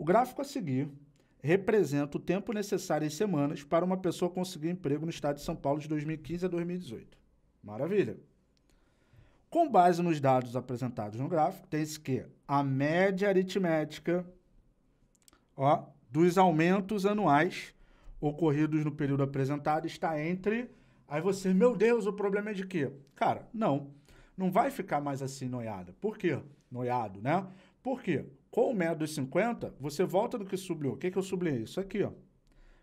O gráfico a seguir representa o tempo necessário em semanas para uma pessoa conseguir emprego no estado de São Paulo de 2015 a 2018. Maravilha! Com base nos dados apresentados no gráfico, tem-se que a média aritmética ó, dos aumentos anuais ocorridos no período apresentado está entre. Aí você, meu Deus, o problema é de quê? Cara, não. Não vai ficar mais assim noiada. Por quê? Noiado, né? Por quê? Com o médio dos 50, você volta do que sublinhou. O que, que eu sublinhei? Isso aqui, ó.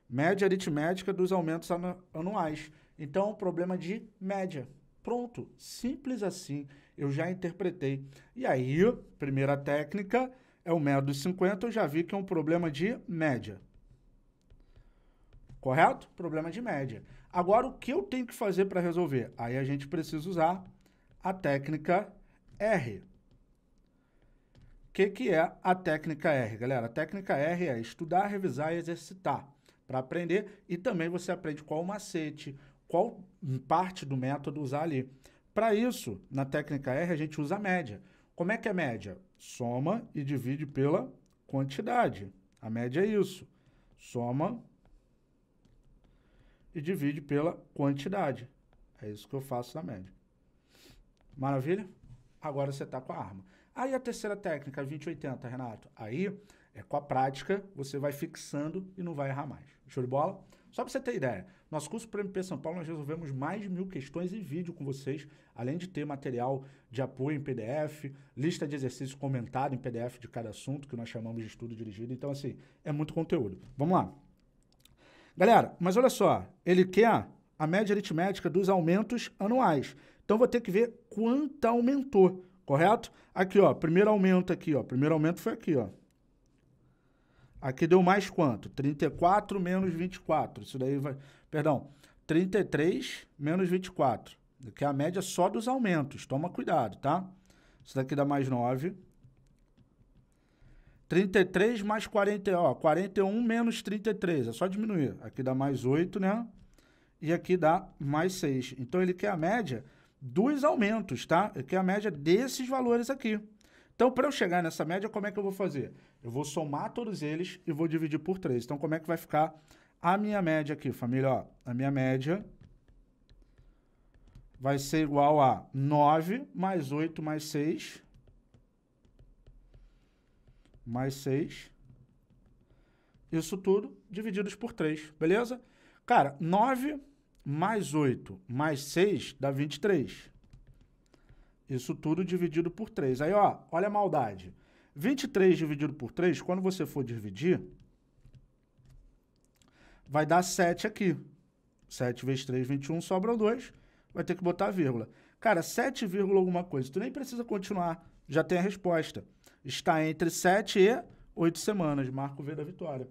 Média aritmética dos aumentos anuais. Então, é problema de média. Pronto, simples assim, eu já interpretei. E aí, primeira técnica é o médio dos 50, eu já vi que é um problema de média. Correto? Problema de média. Agora, o que eu tenho que fazer para resolver? Aí a gente precisa usar a técnica R que, que é a técnica R, galera? A técnica R é estudar, revisar e exercitar para aprender e também você aprende qual macete, qual parte do método usar ali. Para isso, na técnica R, a gente usa a média. Como é que é a média? Soma e divide pela quantidade. A média é isso. Soma e divide pela quantidade. É isso que eu faço na média. Maravilha? Agora você está com a arma. Aí a terceira técnica, 2080, Renato. Aí é com a prática, você vai fixando e não vai errar mais. Show de bola? Só para você ter ideia, nosso curso para MP São Paulo, nós resolvemos mais de mil questões em vídeo com vocês, além de ter material de apoio em PDF, lista de exercícios comentado em PDF de cada assunto, que nós chamamos de estudo dirigido. Então, assim, é muito conteúdo. Vamos lá. Galera, mas olha só, ele quer a média aritmética dos aumentos anuais. Então, vou ter que ver quanto aumentou correto? Aqui, ó, primeiro aumento aqui, ó, primeiro aumento foi aqui, ó. Aqui deu mais quanto? 34 menos 24. Isso daí vai, perdão, 33 menos 24, que é a média só dos aumentos. Toma cuidado, tá? Isso daqui dá mais 9. 33 mais 40, ó, 41 menos 33, é só diminuir. Aqui dá mais 8, né? E aqui dá mais 6. Então ele quer a média dos aumentos, tá? Que é a média desses valores aqui. Então, para eu chegar nessa média, como é que eu vou fazer? Eu vou somar todos eles e vou dividir por 3. Então, como é que vai ficar a minha média aqui, família? Ó, a minha média vai ser igual a 9 mais 8 mais 6 mais 6. Isso tudo divididos por 3, beleza? Cara, 9 mais 8 mais 6 dá 23. Isso tudo dividido por 3. Aí, ó, olha a maldade. 23 dividido por 3, quando você for dividir, vai dar 7 aqui. 7 vezes 3, 21, sobram 2. Vai ter que botar vírgula. Cara, 7, alguma coisa. Tu nem precisa continuar, já tem a resposta. Está entre 7 e 8 semanas. Marco V da vitória.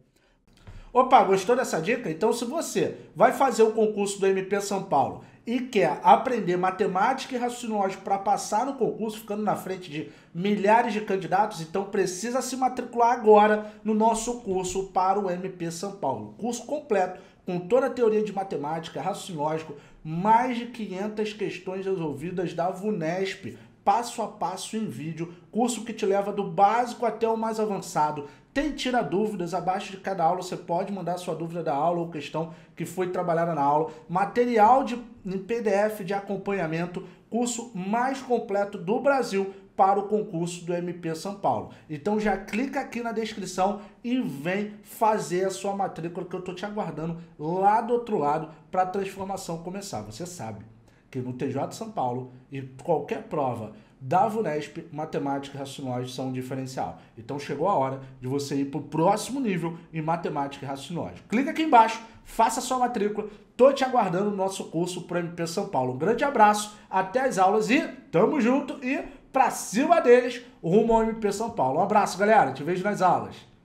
Opa, gostou dessa dica? Então, se você vai fazer o concurso do MP São Paulo e quer aprender matemática e raciocínio lógico para passar no concurso, ficando na frente de milhares de candidatos, então precisa se matricular agora no nosso curso para o MP São Paulo. Curso completo com toda a teoria de matemática, raciocínio lógico, mais de 500 questões resolvidas da VUNESP passo a passo em vídeo, curso que te leva do básico até o mais avançado, tem tira dúvidas. Abaixo de cada aula você pode mandar sua dúvida da aula ou questão que foi trabalhada na aula. Material de em PDF de acompanhamento, curso mais completo do Brasil para o concurso do MP São Paulo. Então já clica aqui na descrição e vem fazer a sua matrícula que eu tô te aguardando lá do outro lado para a transformação começar. Você sabe que no TJ São Paulo e qualquer prova da VUNESP, matemática e raciocínio são um diferencial. Então chegou a hora de você ir para o próximo nível em matemática e raciocínio Clica aqui embaixo, faça sua matrícula, tô te aguardando no nosso curso para MP São Paulo. Um grande abraço, até as aulas e tamo junto e pra cima deles rumo ao MP São Paulo. Um abraço, galera, te vejo nas aulas.